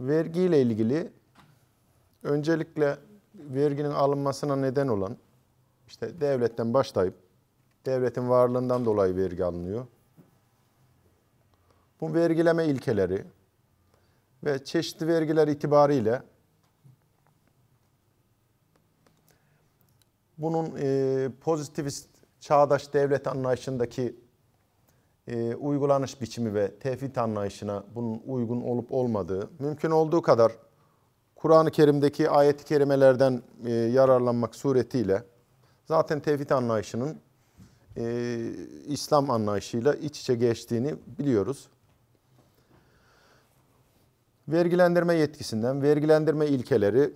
vergiyle ilgili öncelikle verginin alınmasına neden olan işte devletten başlayıp devletin varlığından dolayı vergi alınıyor. Bu vergileme ilkeleri ve çeşitli vergiler itibariyle bunun e, pozitivist çağdaş devlet anlayışındaki e, uygulanış biçimi ve tevhid anlayışına bunun uygun olup olmadığı, mümkün olduğu kadar Kur'an-ı Kerim'deki ayet-i kerimelerden e, yararlanmak suretiyle zaten tevhid anlayışının e, İslam anlayışıyla iç içe geçtiğini biliyoruz. Vergilendirme yetkisinden, vergilendirme ilkeleri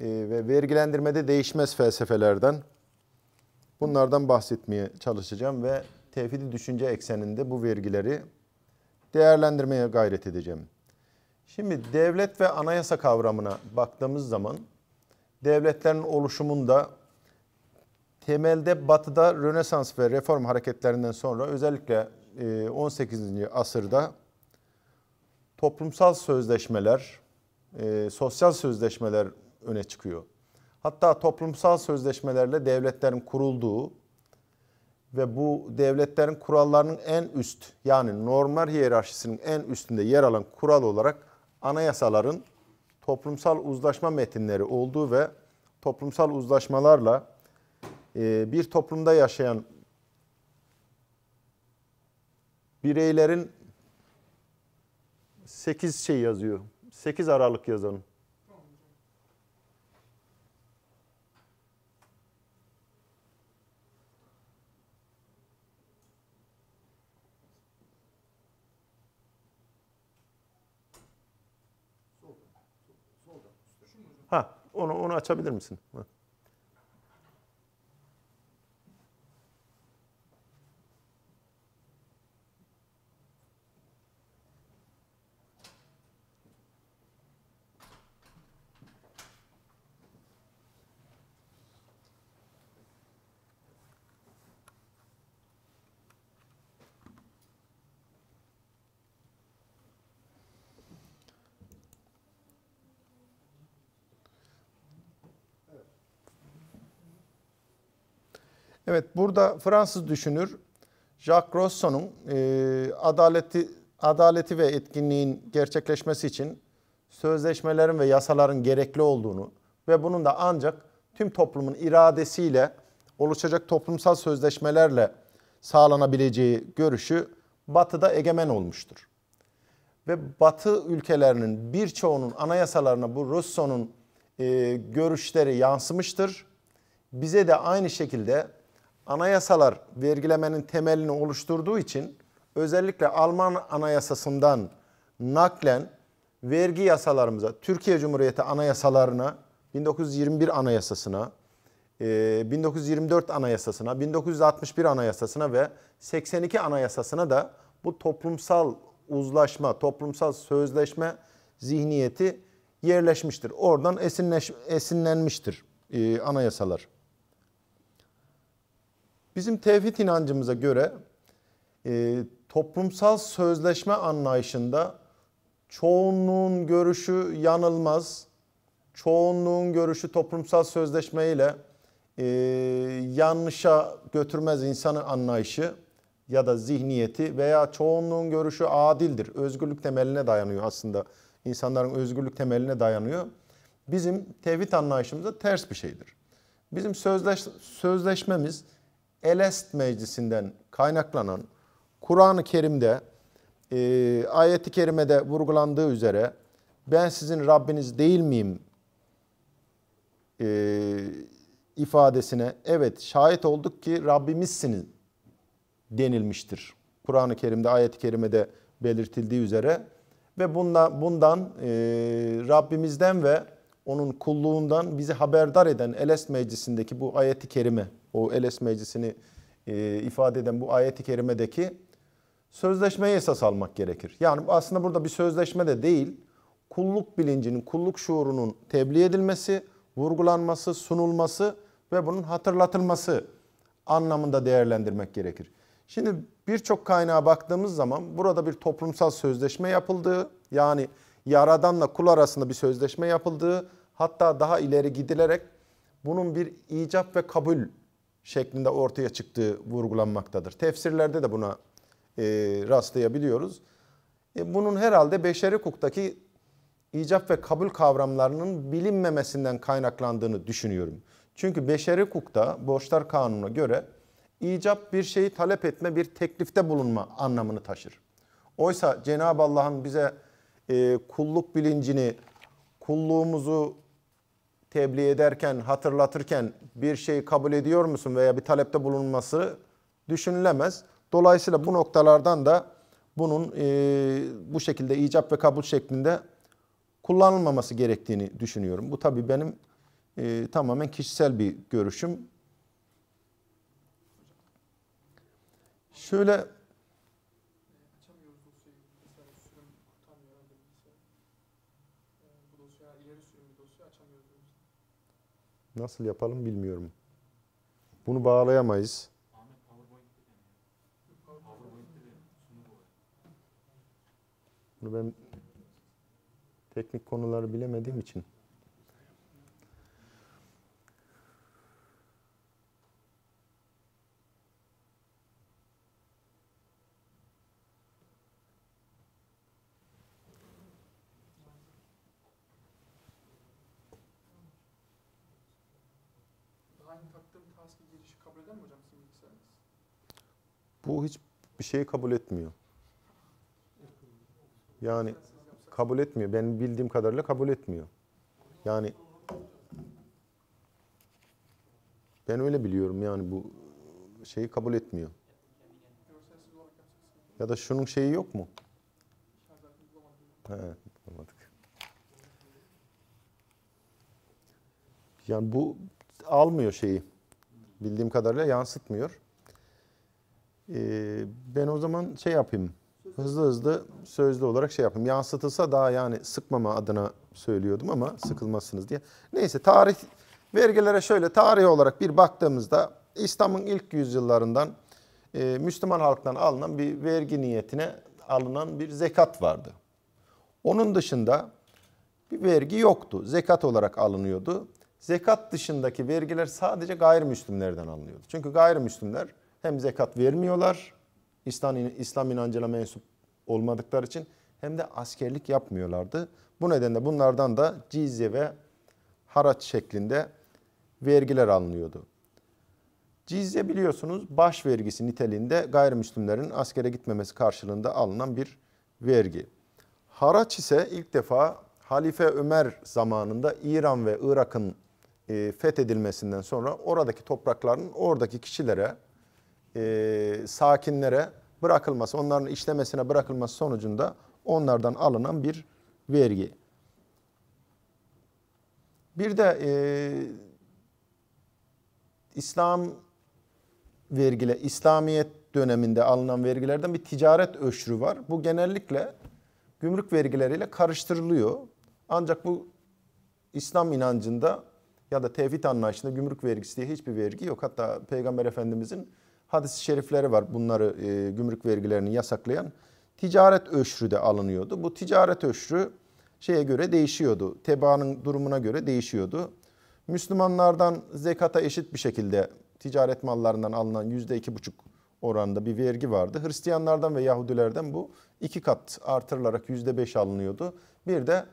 ve vergilendirmede değişmez felsefelerden bunlardan bahsetmeye çalışacağım ve tevhidi düşünce ekseninde bu vergileri değerlendirmeye gayret edeceğim. Şimdi devlet ve anayasa kavramına baktığımız zaman devletlerin oluşumunda temelde batıda Rönesans ve reform hareketlerinden sonra özellikle 18. E, asırda toplumsal sözleşmeler, e, sosyal sözleşmeler öne çıkıyor. Hatta toplumsal sözleşmelerle devletlerin kurulduğu ve bu devletlerin kurallarının en üst yani normal hiyerarşisinin en üstünde yer alan kural olarak anayasaların toplumsal uzlaşma metinleri olduğu ve toplumsal uzlaşmalarla e, bir toplumda yaşayan bireylerin 8 şey yazıyor. 8 Aralık yazan Onu, onu açabilir misin? Evet burada Fransız düşünür Jacques Rousseau'nun e, adaleti, adaleti ve etkinliğin gerçekleşmesi için sözleşmelerin ve yasaların gerekli olduğunu ve bunun da ancak tüm toplumun iradesiyle oluşacak toplumsal sözleşmelerle sağlanabileceği görüşü Batı'da egemen olmuştur. Ve Batı ülkelerinin birçoğunun anayasalarına bu Rousseau'nun e, görüşleri yansımıştır. Bize de aynı şekilde anayasalar vergilemenin temelini oluşturduğu için özellikle Alman anayasasından naklen vergi yasalarımıza, Türkiye Cumhuriyeti anayasalarına, 1921 anayasasına, 1924 e, anayasasına, 1961 anayasasına ve 82 anayasasına da bu toplumsal uzlaşma, toplumsal sözleşme zihniyeti yerleşmiştir. Oradan esinleş, esinlenmiştir e, anayasalar. Bizim tevhid inancımıza göre e, toplumsal sözleşme anlayışında çoğunluğun görüşü yanılmaz. Çoğunluğun görüşü toplumsal sözleşmeyle e, yanlışa götürmez insanın anlayışı ya da zihniyeti veya çoğunluğun görüşü adildir. Özgürlük temeline dayanıyor aslında. İnsanların özgürlük temeline dayanıyor. Bizim tevhid anlayışımıza ters bir şeydir. Bizim sözleş, sözleşmemiz Elest Meclisi'nden kaynaklanan Kur'an-ı Kerim'de e, ayeti kerimede vurgulandığı üzere ben sizin Rabbiniz değil miyim e, ifadesine evet şahit olduk ki Rabbimizsiniz denilmiştir. Kur'an-ı Kerim'de ayet-i kerimede belirtildiği üzere ve bundan, bundan e, Rabbimizden ve onun kulluğundan bizi haberdar eden Elest Meclisi'ndeki bu ayeti kerime o Eles Meclisi'ni e, ifade eden bu ayet-i kerimedeki sözleşmeyi esas almak gerekir. Yani aslında burada bir sözleşme de değil, kulluk bilincinin, kulluk şuurunun tebliğ edilmesi, vurgulanması, sunulması ve bunun hatırlatılması anlamında değerlendirmek gerekir. Şimdi birçok kaynağa baktığımız zaman burada bir toplumsal sözleşme yapıldığı, yani yaradanla kul arasında bir sözleşme yapıldığı, hatta daha ileri gidilerek bunun bir icap ve kabul şeklinde ortaya çıktığı vurgulanmaktadır. Tefsirlerde de buna e, rastlayabiliyoruz. E, bunun herhalde beşeri hukuktaki icap ve kabul kavramlarının bilinmemesinden kaynaklandığını düşünüyorum. Çünkü beşeri hukukta borçlar kanununa göre icap bir şeyi talep etme, bir teklifte bulunma anlamını taşır. Oysa Cenab-ı Allah'ın bize e, kulluk bilincini, kulluğumuzu tebliğ ederken, hatırlatırken bir şeyi kabul ediyor musun veya bir talepte bulunması düşünülemez. Dolayısıyla bu noktalardan da bunun e, bu şekilde icap ve kabul şeklinde kullanılmaması gerektiğini düşünüyorum. Bu tabii benim e, tamamen kişisel bir görüşüm. Şöyle Nasıl yapalım bilmiyorum. Bunu bağlayamayız. Bunu ben teknik konuları bilemediğim için bu hiç bir şeyi kabul etmiyor. Yani kabul etmiyor. Ben bildiğim kadarıyla kabul etmiyor. Yani ben öyle biliyorum yani bu şeyi kabul etmiyor. Ya da şunun şeyi yok mu? He, bulamadık. Yani bu almıyor şeyi. Bildiğim kadarıyla yansıtmıyor. Ee, ben o zaman şey yapayım. Hızlı hızlı sözlü olarak şey yapayım. Yansıtılsa daha yani sıkmama adına söylüyordum ama sıkılmazsınız diye. Neyse tarih vergilere şöyle tarih olarak bir baktığımızda İslam'ın ilk yüzyıllarından e, Müslüman halktan alınan bir vergi niyetine alınan bir zekat vardı. Onun dışında bir vergi yoktu. Zekat olarak alınıyordu. Zekat dışındaki vergiler sadece gayrimüslimlerden alınıyordu. Çünkü gayrimüslimler hem zekat vermiyorlar İslam, İslam inancına mensup olmadıkları için hem de askerlik yapmıyorlardı. Bu nedenle bunlardan da cizye ve haraç şeklinde vergiler alınıyordu. Cizye biliyorsunuz baş vergisi niteliğinde gayrimüslimlerin askere gitmemesi karşılığında alınan bir vergi. Haraç ise ilk defa Halife Ömer zamanında İran ve Irak'ın e, fethedilmesinden sonra oradaki toprakların oradaki kişilere e, sakinlere bırakılması, onların işlemesine bırakılması sonucunda onlardan alınan bir vergi. Bir de e, İslam vergile, İslamiyet döneminde alınan vergilerden bir ticaret öşrü var. Bu genellikle gümrük vergileriyle karıştırılıyor. Ancak bu İslam inancında ya da tevhid anlayışında gümrük vergisi diye hiçbir vergi yok. Hatta Peygamber Efendimizin hadis-i şerifleri var. Bunları e, gümrük vergilerini yasaklayan ticaret öşrü de alınıyordu. Bu ticaret öşrü şeye göre değişiyordu. Tebaanın durumuna göre değişiyordu. Müslümanlardan zekata eşit bir şekilde ticaret mallarından alınan yüzde iki buçuk oranda bir vergi vardı. Hristiyanlardan ve Yahudilerden bu iki kat artırılarak yüzde beş alınıyordu. Bir de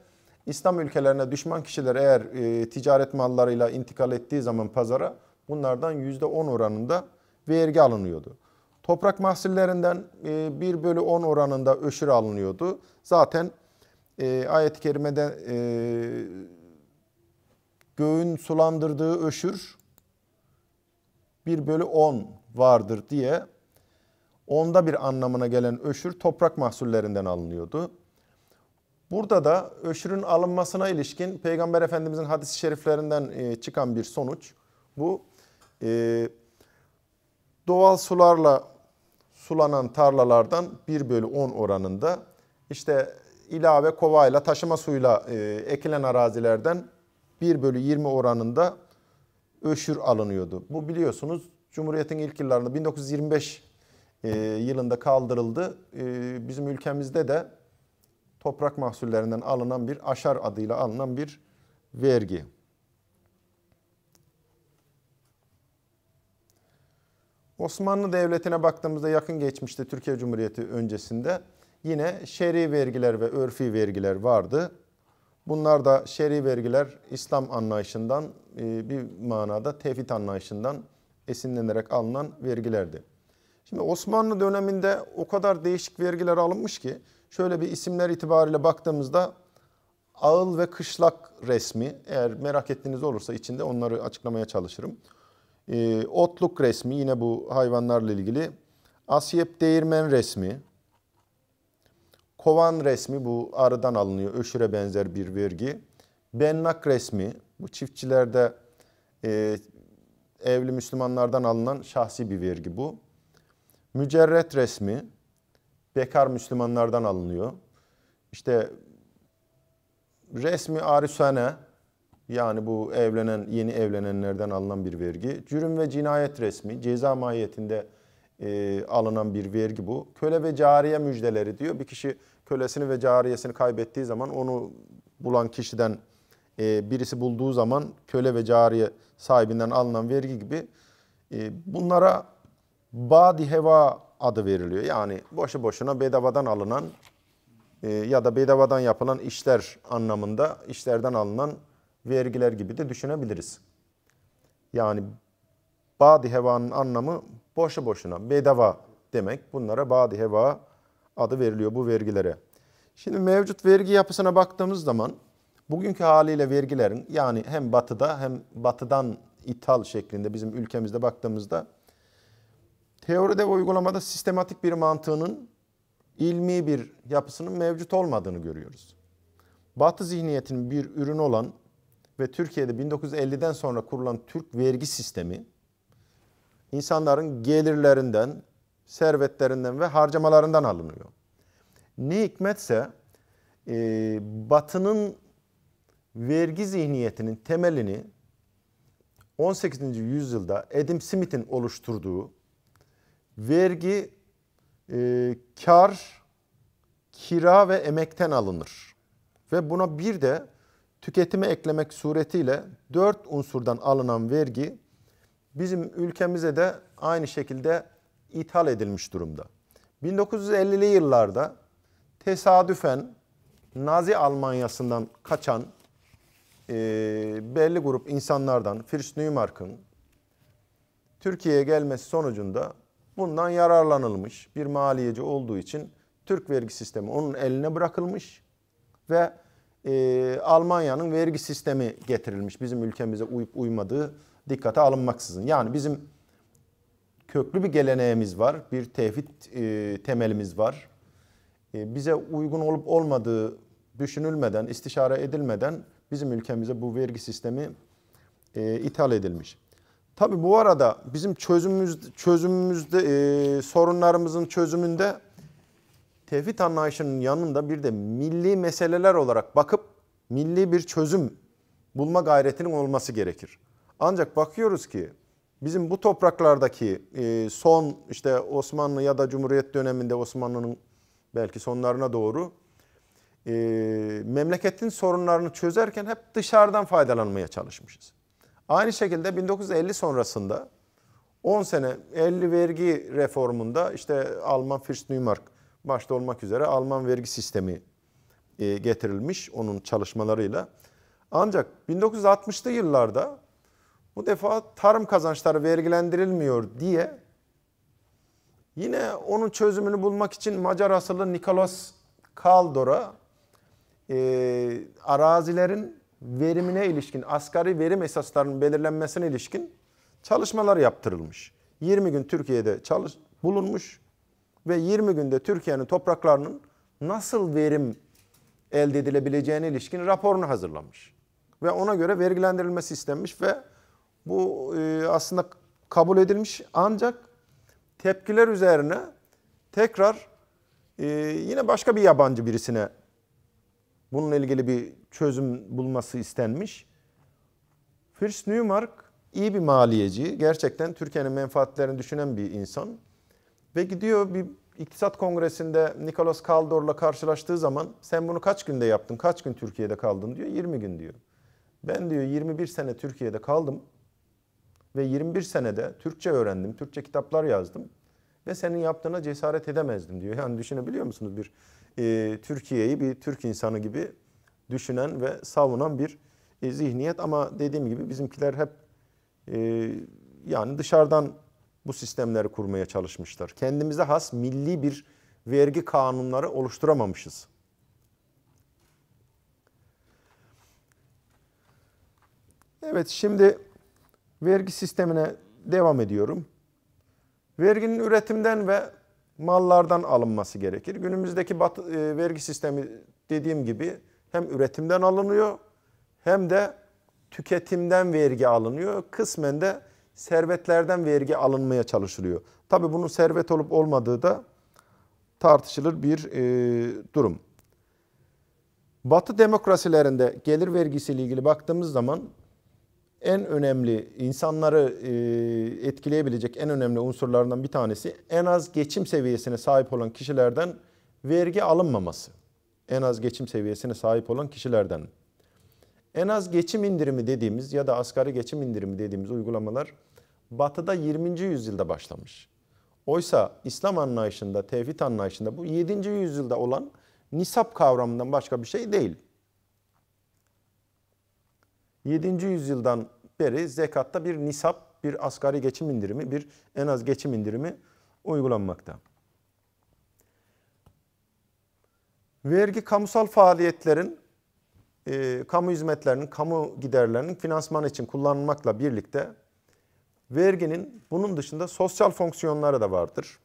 İslam ülkelerine düşman kişiler eğer e, ticaret mallarıyla intikal ettiği zaman pazara bunlardan yüzde on oranında vergi alınıyordu. Toprak mahsullerinden 1 e, bölü 10 oranında öşür alınıyordu. Zaten e, ayet-i kerimede e, göğün sulandırdığı öşür 1 bölü 10 vardır diye onda bir anlamına gelen öşür toprak mahsullerinden alınıyordu. Burada da öşürün alınmasına ilişkin Peygamber Efendimizin hadis-i şeriflerinden çıkan bir sonuç. Bu e, Doğal sularla sulanan tarlalardan 1 bölü 10 oranında işte ilave kovayla taşıma suyla e, ekilen arazilerden 1 bölü 20 oranında öşür alınıyordu. Bu biliyorsunuz Cumhuriyet'in ilk yıllarında 1925 e, yılında kaldırıldı. E, bizim ülkemizde de toprak mahsullerinden alınan bir aşar adıyla alınan bir vergi. Osmanlı Devleti'ne baktığımızda yakın geçmişte Türkiye Cumhuriyeti öncesinde yine şer'i vergiler ve örfi vergiler vardı. Bunlar da şer'i vergiler İslam anlayışından e, bir manada tevhid anlayışından esinlenerek alınan vergilerdi. Şimdi Osmanlı döneminde o kadar değişik vergiler alınmış ki şöyle bir isimler itibariyle baktığımızda ağıl ve kışlak resmi eğer merak ettiğiniz olursa içinde onları açıklamaya çalışırım. E, otluk resmi yine bu hayvanlarla ilgili. Asyep değirmen resmi. Kovan resmi bu arıdan alınıyor. Öşüre benzer bir vergi. Bennak resmi bu çiftçilerde e, evli Müslümanlardan alınan şahsi bir vergi bu. Mücerret resmi bekar Müslümanlardan alınıyor. İşte resmi arüsane yani bu evlenen yeni evlenenlerden alınan bir vergi. Cürüm ve cinayet resmi ceza mahiyetinde e, alınan bir vergi bu. Köle ve cariye müjdeleri diyor. Bir kişi kölesini ve cariyesini kaybettiği zaman onu bulan kişiden e, birisi bulduğu zaman köle ve cariye sahibinden alınan vergi gibi e, bunlara badi heva adı veriliyor. Yani boşu boşuna bedavadan alınan e, ya da bedavadan yapılan işler anlamında işlerden alınan vergiler gibi de düşünebiliriz. Yani badi hevanın anlamı boşu boşuna, bedava demek. Bunlara badi heva adı veriliyor bu vergilere. Şimdi mevcut vergi yapısına baktığımız zaman bugünkü haliyle vergilerin yani hem batıda hem batıdan ithal şeklinde bizim ülkemizde baktığımızda teoride ve uygulamada sistematik bir mantığının ilmi bir yapısının mevcut olmadığını görüyoruz. Batı zihniyetinin bir ürünü olan ve Türkiye'de 1950'den sonra kurulan Türk vergi sistemi insanların gelirlerinden, servetlerinden ve harcamalarından alınıyor. Ne hikmetse e, Batı'nın vergi zihniyetinin temelini 18. yüzyılda Adam Smith'in oluşturduğu vergi e, kar, kira ve emekten alınır. Ve buna bir de tüketime eklemek suretiyle 4 unsurdan alınan vergi bizim ülkemize de aynı şekilde ithal edilmiş durumda. 1950'li yıllarda tesadüfen Nazi Almanyası'ndan kaçan e, belli grup insanlardan Fritz Neumark'ın Türkiye'ye gelmesi sonucunda bundan yararlanılmış bir maliyeci olduğu için Türk vergi sistemi onun eline bırakılmış ve e, Almanya'nın vergi sistemi getirilmiş. Bizim ülkemize uyup uymadığı dikkate alınmaksızın. Yani bizim köklü bir geleneğimiz var, bir tevhid e, temelimiz var. E, bize uygun olup olmadığı düşünülmeden, istişare edilmeden bizim ülkemize bu vergi sistemi e, ithal edilmiş. Tabii bu arada bizim çözümümüz, çözümümüzde, e, sorunlarımızın çözümünde tevhid anlayışının yanında bir de milli meseleler olarak bakıp milli bir çözüm bulma gayretinin olması gerekir. Ancak bakıyoruz ki bizim bu topraklardaki e, son işte Osmanlı ya da Cumhuriyet döneminde Osmanlı'nın belki sonlarına doğru e, memleketin sorunlarını çözerken hep dışarıdan faydalanmaya çalışmışız. Aynı şekilde 1950 sonrasında 10 sene 50 vergi reformunda işte Alman Fürst Nümark başta olmak üzere Alman vergi sistemi e, getirilmiş onun çalışmalarıyla. Ancak 1960'lı yıllarda bu defa tarım kazançları vergilendirilmiyor diye yine onun çözümünü bulmak için Macar asıllı Nikolaus Kaldor'a e, arazilerin verimine ilişkin, asgari verim esaslarının belirlenmesine ilişkin çalışmalar yaptırılmış. 20 gün Türkiye'de çalış, bulunmuş ve 20 günde Türkiye'nin topraklarının nasıl verim elde edilebileceğine ilişkin raporunu hazırlamış. Ve ona göre vergilendirilmesi istenmiş ve bu e, aslında kabul edilmiş ancak tepkiler üzerine tekrar e, yine başka bir yabancı birisine bununla ilgili bir çözüm bulması istenmiş. Fritz Newmark iyi bir maliyeci, gerçekten Türkiye'nin menfaatlerini düşünen bir insan. Ve gidiyor bir iktisat Kongresi'nde Nicolas Kaldor'la karşılaştığı zaman sen bunu kaç günde yaptın, kaç gün Türkiye'de kaldın diyor. 20 gün diyor. Ben diyor 21 sene Türkiye'de kaldım ve 21 senede Türkçe öğrendim, Türkçe kitaplar yazdım ve senin yaptığına cesaret edemezdim diyor. Yani düşünebiliyor musunuz bir e, Türkiye'yi bir Türk insanı gibi düşünen ve savunan bir e, zihniyet ama dediğim gibi bizimkiler hep e, yani dışarıdan bu sistemleri kurmaya çalışmışlar. Kendimize has milli bir vergi kanunları oluşturamamışız. Evet şimdi vergi sistemine devam ediyorum. Verginin üretimden ve mallardan alınması gerekir. Günümüzdeki batı, e, vergi sistemi dediğim gibi hem üretimden alınıyor hem de tüketimden vergi alınıyor. Kısmen de servetlerden vergi alınmaya çalışılıyor. Tabi bunun servet olup olmadığı da tartışılır bir e, durum. Batı demokrasilerinde gelir vergisi ile ilgili baktığımız zaman en önemli insanları e, etkileyebilecek en önemli unsurlarından bir tanesi en az geçim seviyesine sahip olan kişilerden vergi alınmaması. En az geçim seviyesine sahip olan kişilerden en az geçim indirimi dediğimiz ya da asgari geçim indirimi dediğimiz uygulamalar batıda 20. yüzyılda başlamış. Oysa İslam anlayışında, tevhid anlayışında bu 7. yüzyılda olan nisap kavramından başka bir şey değil. 7. yüzyıldan beri zekatta bir nisap, bir asgari geçim indirimi, bir en az geçim indirimi uygulanmakta. Vergi kamusal faaliyetlerin e, kamu hizmetlerinin, kamu giderlerinin finansman için kullanılmakla birlikte verginin bunun dışında sosyal fonksiyonları da vardır.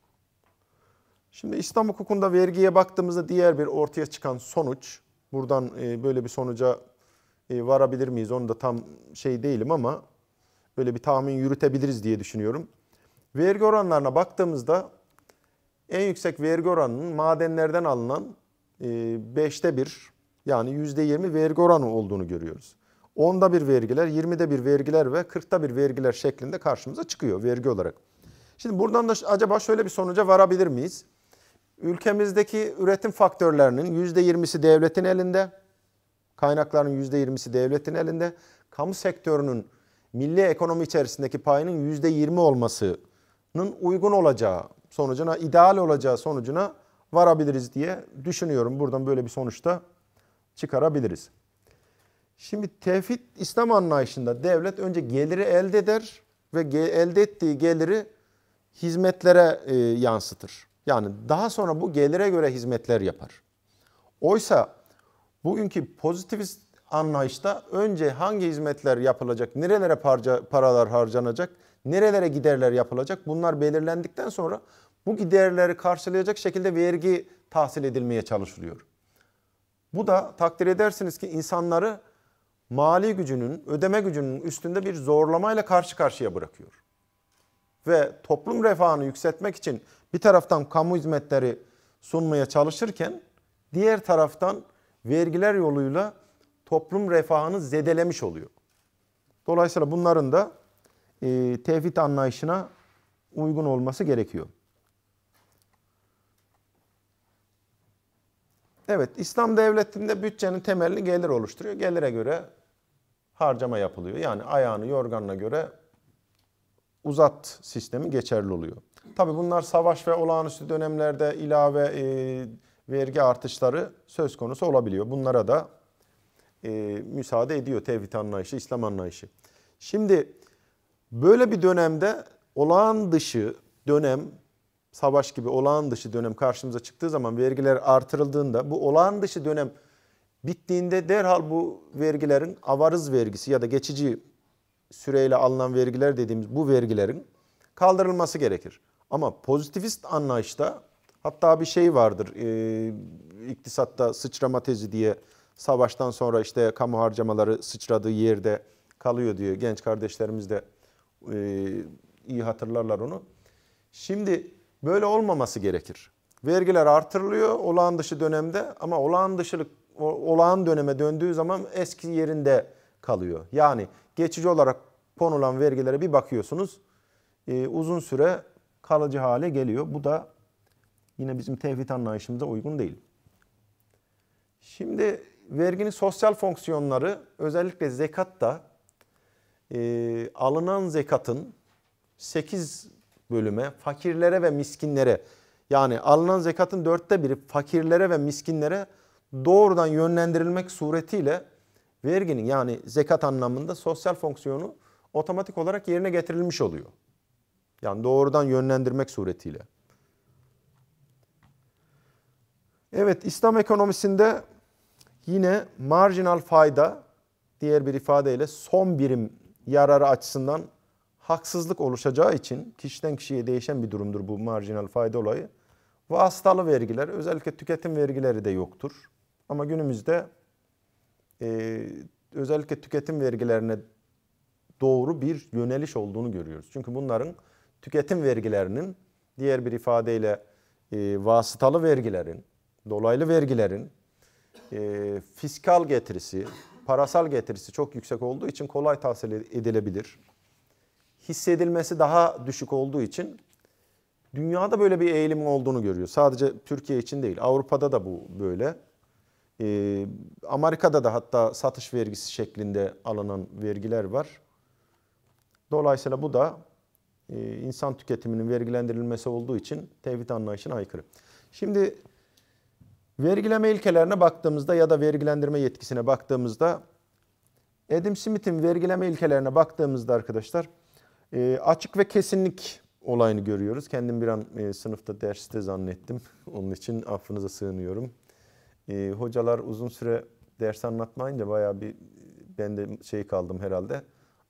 Şimdi İslam hukukunda vergiye baktığımızda diğer bir ortaya çıkan sonuç, buradan e, böyle bir sonuca e, varabilir miyiz onu da tam şey değilim ama böyle bir tahmin yürütebiliriz diye düşünüyorum. Vergi oranlarına baktığımızda en yüksek vergi oranının madenlerden alınan e, beşte bir yani %20 vergi oranı olduğunu görüyoruz. 10'da bir vergiler, 20'de bir vergiler ve 40'ta bir vergiler şeklinde karşımıza çıkıyor vergi olarak. Şimdi buradan da acaba şöyle bir sonuca varabilir miyiz? Ülkemizdeki üretim faktörlerinin %20'si devletin elinde, kaynakların %20'si devletin elinde, kamu sektörünün milli ekonomi içerisindeki payının %20 olmasının uygun olacağı sonucuna, ideal olacağı sonucuna varabiliriz diye düşünüyorum. Buradan böyle bir sonuçta çıkarabiliriz. Şimdi tevhid İslam anlayışında devlet önce geliri elde eder ve elde ettiği geliri hizmetlere e, yansıtır. Yani daha sonra bu gelire göre hizmetler yapar. Oysa bugünkü pozitivist anlayışta önce hangi hizmetler yapılacak, nerelere parca, paralar harcanacak, nerelere giderler yapılacak bunlar belirlendikten sonra bu giderleri karşılayacak şekilde vergi tahsil edilmeye çalışılıyor. Bu da takdir edersiniz ki insanları mali gücünün, ödeme gücünün üstünde bir zorlamayla karşı karşıya bırakıyor. Ve toplum refahını yükseltmek için bir taraftan kamu hizmetleri sunmaya çalışırken diğer taraftan vergiler yoluyla toplum refahını zedelemiş oluyor. Dolayısıyla bunların da e, tevhid anlayışına uygun olması gerekiyor. Evet, İslam devletinde bütçenin temelini gelir oluşturuyor. Gelire göre harcama yapılıyor. Yani ayağını yorganına göre uzat sistemi geçerli oluyor. Tabii bunlar savaş ve olağanüstü dönemlerde ilave e, vergi artışları söz konusu olabiliyor. Bunlara da e, müsaade ediyor tevhid anlayışı, İslam anlayışı. Şimdi böyle bir dönemde olağan dışı dönem savaş gibi olağan dışı dönem karşımıza çıktığı zaman vergiler artırıldığında bu olağan dışı dönem bittiğinde derhal bu vergilerin avarız vergisi ya da geçici süreyle alınan vergiler dediğimiz bu vergilerin kaldırılması gerekir. Ama pozitivist anlayışta hatta bir şey vardır e, iktisatta sıçrama tezi diye savaştan sonra işte kamu harcamaları sıçradığı yerde kalıyor diyor. Genç kardeşlerimiz de e, iyi hatırlarlar onu. Şimdi Böyle olmaması gerekir. Vergiler artırılıyor olağan dışı dönemde ama olağan dışılık olağan döneme döndüğü zaman eski yerinde kalıyor. Yani geçici olarak konulan vergilere bir bakıyorsunuz e, uzun süre kalıcı hale geliyor. Bu da yine bizim tevhid anlayışımıza uygun değil. Şimdi verginin sosyal fonksiyonları özellikle zekatta e, alınan zekatın 8 bölüme fakirlere ve miskinlere yani alınan zekatın dörtte biri fakirlere ve miskinlere doğrudan yönlendirilmek suretiyle verginin yani zekat anlamında sosyal fonksiyonu otomatik olarak yerine getirilmiş oluyor. Yani doğrudan yönlendirmek suretiyle. Evet İslam ekonomisinde yine marjinal fayda diğer bir ifadeyle son birim yararı açısından haksızlık oluşacağı için kişiden kişiye değişen bir durumdur bu marjinal fayda olayı. Vasıtalı vergiler özellikle tüketim vergileri de yoktur. Ama günümüzde e, özellikle tüketim vergilerine doğru bir yöneliş olduğunu görüyoruz. Çünkü bunların tüketim vergilerinin diğer bir ifadeyle e, vasıtalı vergilerin, dolaylı vergilerin e, fiskal getirisi, parasal getirisi çok yüksek olduğu için kolay tahsil edilebilir hissedilmesi daha düşük olduğu için dünyada böyle bir eğilim olduğunu görüyor. Sadece Türkiye için değil Avrupa'da da bu böyle. Ee, Amerika'da da hatta satış vergisi şeklinde alınan vergiler var. Dolayısıyla bu da e, insan tüketiminin vergilendirilmesi olduğu için tevhid anlayışına aykırı. Şimdi vergileme ilkelerine baktığımızda ya da vergilendirme yetkisine baktığımızda Edim Smith'in vergileme ilkelerine baktığımızda arkadaşlar e, açık ve kesinlik olayını görüyoruz. Kendim bir an e, sınıfta derste zannettim. Onun için affınıza sığınıyorum. E, hocalar uzun süre ders anlatmayınca bayağı bir ben de şey kaldım herhalde.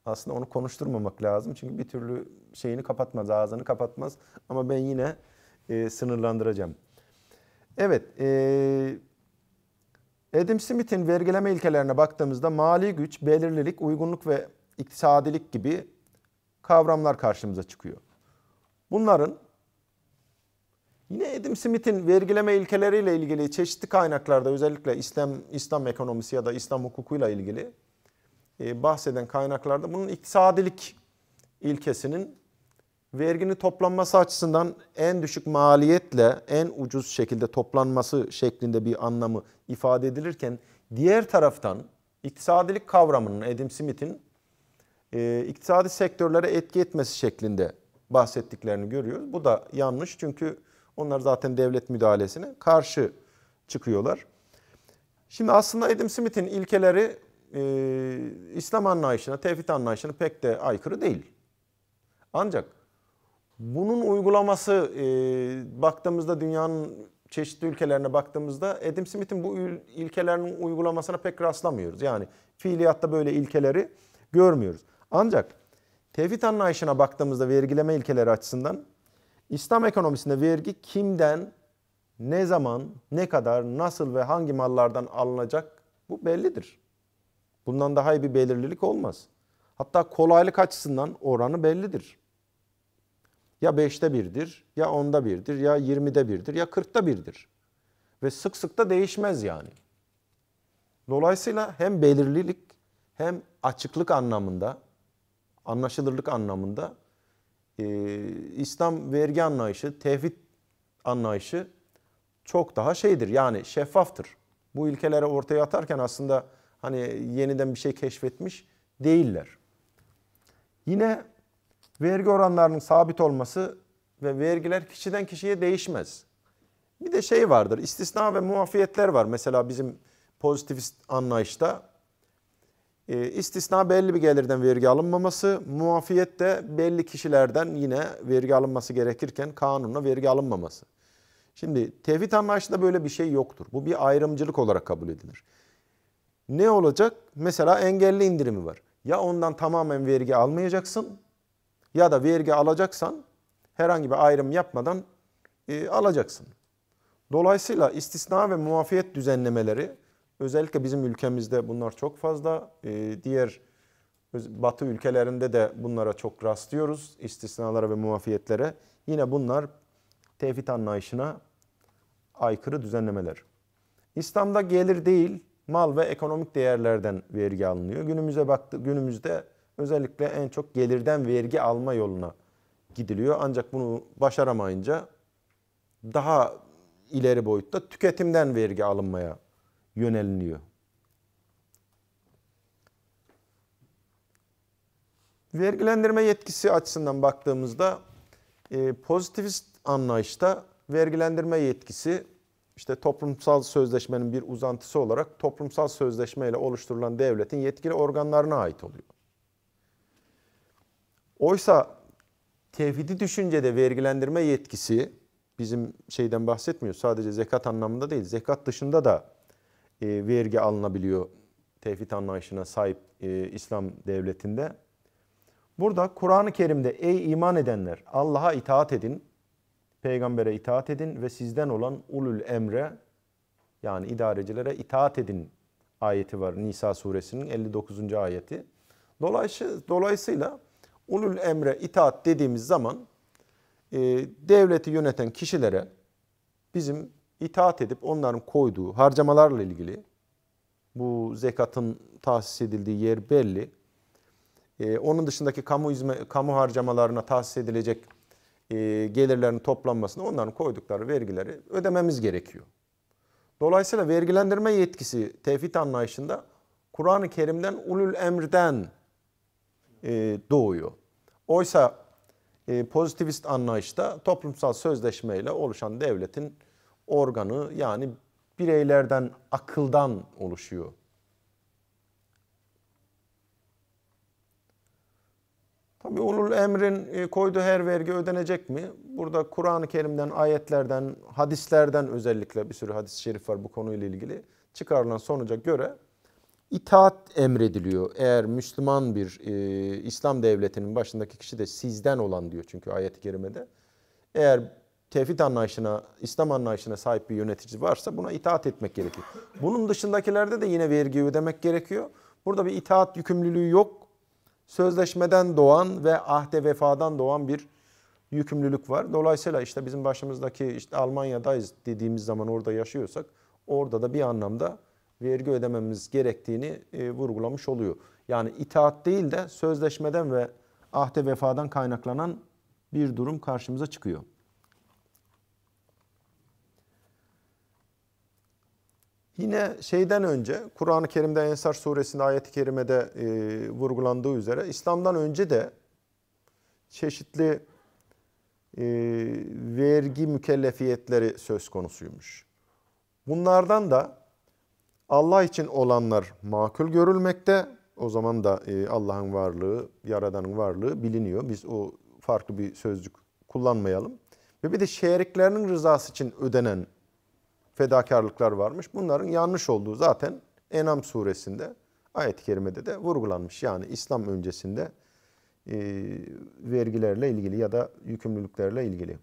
Aslında onu konuşturmamak lazım. Çünkü bir türlü şeyini kapatmaz, ağzını kapatmaz. Ama ben yine e, sınırlandıracağım. Evet, e, Adam Smith'in vergileme ilkelerine baktığımızda mali güç, belirlilik, uygunluk ve iktisadilik gibi kavramlar karşımıza çıkıyor. Bunların yine Adam Smith'in vergileme ilkeleriyle ilgili çeşitli kaynaklarda özellikle İslam İslam ekonomisi ya da İslam hukukuyla ilgili e, bahseden kaynaklarda bunun iktisadilik ilkesinin vergini toplanması açısından en düşük maliyetle en ucuz şekilde toplanması şeklinde bir anlamı ifade edilirken diğer taraftan iktisadilik kavramının Adam Smith'in e, iktisadi sektörlere etki etmesi şeklinde bahsettiklerini görüyoruz. Bu da yanlış çünkü onlar zaten devlet müdahalesine karşı çıkıyorlar. Şimdi aslında Adam Smith'in ilkeleri e, İslam anlayışına, tevhid anlayışına pek de aykırı değil. Ancak bunun uygulaması e, baktığımızda dünyanın çeşitli ülkelerine baktığımızda Adam Smith'in bu ilkelerinin uygulamasına pek rastlamıyoruz. Yani fiiliyatta böyle ilkeleri görmüyoruz. Ancak tevhid anlayışına baktığımızda vergileme ilkeleri açısından İslam ekonomisinde vergi kimden, ne zaman, ne kadar, nasıl ve hangi mallardan alınacak bu bellidir. Bundan daha iyi bir belirlilik olmaz. Hatta kolaylık açısından oranı bellidir. Ya 5'te 1'dir, ya 10'da 1'dir, ya 20'de 1'dir, ya 40'ta 1'dir. Ve sık sık da değişmez yani. Dolayısıyla hem belirlilik hem açıklık anlamında anlaşılırlık anlamında e, İslam vergi anlayışı, tevhid anlayışı çok daha şeydir. Yani şeffaftır. Bu ilkeleri ortaya atarken aslında hani yeniden bir şey keşfetmiş değiller. Yine vergi oranlarının sabit olması ve vergiler kişiden kişiye değişmez. Bir de şey vardır, istisna ve muafiyetler var. Mesela bizim pozitivist anlayışta ee, istisna belli bir gelirden vergi alınmaması, muafiyet de belli kişilerden yine vergi alınması gerekirken kanunla vergi alınmaması. Şimdi tevhid anlayışında böyle bir şey yoktur. Bu bir ayrımcılık olarak kabul edilir. Ne olacak? Mesela engelli indirimi var. Ya ondan tamamen vergi almayacaksın ya da vergi alacaksan herhangi bir ayrım yapmadan e, alacaksın. Dolayısıyla istisna ve muafiyet düzenlemeleri Özellikle bizim ülkemizde bunlar çok fazla. E, diğer batı ülkelerinde de bunlara çok rastlıyoruz. İstisnalara ve muafiyetlere. Yine bunlar tevhid anlayışına aykırı düzenlemeler. İslam'da gelir değil, mal ve ekonomik değerlerden vergi alınıyor. Günümüze baktı, günümüzde özellikle en çok gelirden vergi alma yoluna gidiliyor. Ancak bunu başaramayınca daha ileri boyutta tüketimden vergi alınmaya yöneliniyor. Vergilendirme yetkisi açısından baktığımızda e, pozitivist anlayışta vergilendirme yetkisi işte toplumsal sözleşmenin bir uzantısı olarak toplumsal sözleşmeyle oluşturulan devletin yetkili organlarına ait oluyor. Oysa tevhidi düşüncede vergilendirme yetkisi bizim şeyden bahsetmiyor. Sadece zekat anlamında değil, zekat dışında da e, vergi alınabiliyor tevhid anlayışına sahip e, İslam devletinde. Burada Kur'an-ı Kerim'de ey iman edenler Allah'a itaat edin, peygambere itaat edin ve sizden olan ulul emre yani idarecilere itaat edin ayeti var Nisa suresinin 59. ayeti. Dolayısıyla, dolayısıyla ulul emre itaat dediğimiz zaman e, devleti yöneten kişilere bizim itaat edip onların koyduğu harcamalarla ilgili bu zekatın tahsis edildiği yer belli. Ee, onun dışındaki kamu, hizme, kamu harcamalarına tahsis edilecek e, gelirlerin toplanmasını onların koydukları vergileri ödememiz gerekiyor. Dolayısıyla vergilendirme yetkisi tevhid anlayışında Kur'an-ı Kerim'den ulul emrden e, doğuyor. Oysa e, pozitivist anlayışta toplumsal sözleşmeyle oluşan devletin organı yani bireylerden, akıldan oluşuyor. Tabi ulul emrin e, koyduğu her vergi ödenecek mi? Burada Kur'an-ı Kerim'den, ayetlerden, hadislerden özellikle bir sürü hadis-i şerif var bu konuyla ilgili. Çıkarılan sonuca göre itaat emrediliyor. Eğer Müslüman bir e, İslam devletinin başındaki kişi de sizden olan diyor çünkü ayet-i kerimede. Eğer tevhid anlayışına, İslam anlayışına sahip bir yönetici varsa buna itaat etmek gerekir. Bunun dışındakilerde de yine vergi ödemek gerekiyor. Burada bir itaat yükümlülüğü yok. Sözleşmeden doğan ve ahde vefadan doğan bir yükümlülük var. Dolayısıyla işte bizim başımızdaki işte Almanya'dayız dediğimiz zaman orada yaşıyorsak orada da bir anlamda vergi ödememiz gerektiğini e, vurgulamış oluyor. Yani itaat değil de sözleşmeden ve ahde vefadan kaynaklanan bir durum karşımıza çıkıyor. Yine şeyden önce Kur'an-ı Kerim'de Ensar suresinde ayet-i kerimede e, vurgulandığı üzere İslam'dan önce de çeşitli e, vergi mükellefiyetleri söz konusuymuş. Bunlardan da Allah için olanlar makul görülmekte. O zaman da e, Allah'ın varlığı, Yaradan'ın varlığı biliniyor. Biz o farklı bir sözcük kullanmayalım. Ve bir de şeriklerinin rızası için ödenen fedakarlıklar varmış. Bunların yanlış olduğu zaten Enam suresinde ayet-i kerimede de vurgulanmış. Yani İslam öncesinde e, vergilerle ilgili ya da yükümlülüklerle ilgili.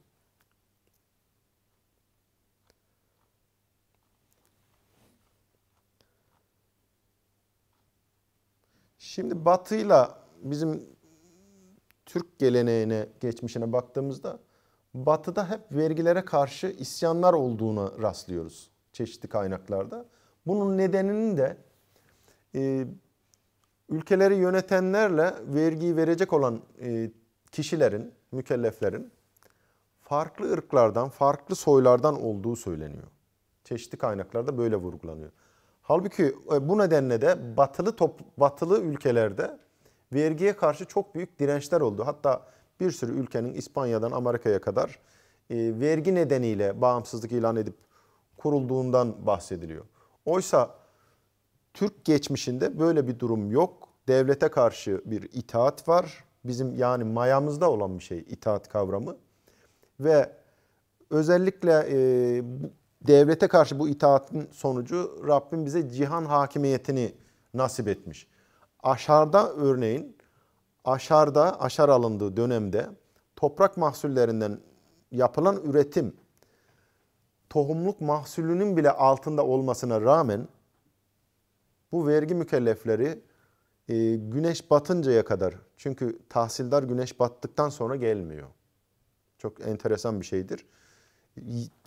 Şimdi batıyla bizim Türk geleneğine, geçmişine baktığımızda batıda hep vergilere karşı isyanlar olduğunu rastlıyoruz çeşitli kaynaklarda. Bunun nedeninin de e, ülkeleri yönetenlerle vergiyi verecek olan e, kişilerin, mükelleflerin farklı ırklardan, farklı soylardan olduğu söyleniyor. Çeşitli kaynaklarda böyle vurgulanıyor. Halbuki e, bu nedenle de batılı top, batılı ülkelerde vergiye karşı çok büyük dirençler oldu. Hatta bir sürü ülkenin İspanya'dan Amerika'ya kadar e, vergi nedeniyle bağımsızlık ilan edip kurulduğundan bahsediliyor. Oysa Türk geçmişinde böyle bir durum yok. Devlete karşı bir itaat var. Bizim yani mayamızda olan bir şey itaat kavramı. Ve özellikle e, devlete karşı bu itaatin sonucu Rabbim bize cihan hakimiyetini nasip etmiş. Aşağıda örneğin aşarda, aşar alındığı dönemde toprak mahsullerinden yapılan üretim tohumluk mahsulünün bile altında olmasına rağmen bu vergi mükellefleri e, güneş batıncaya kadar çünkü tahsildar güneş battıktan sonra gelmiyor. Çok enteresan bir şeydir.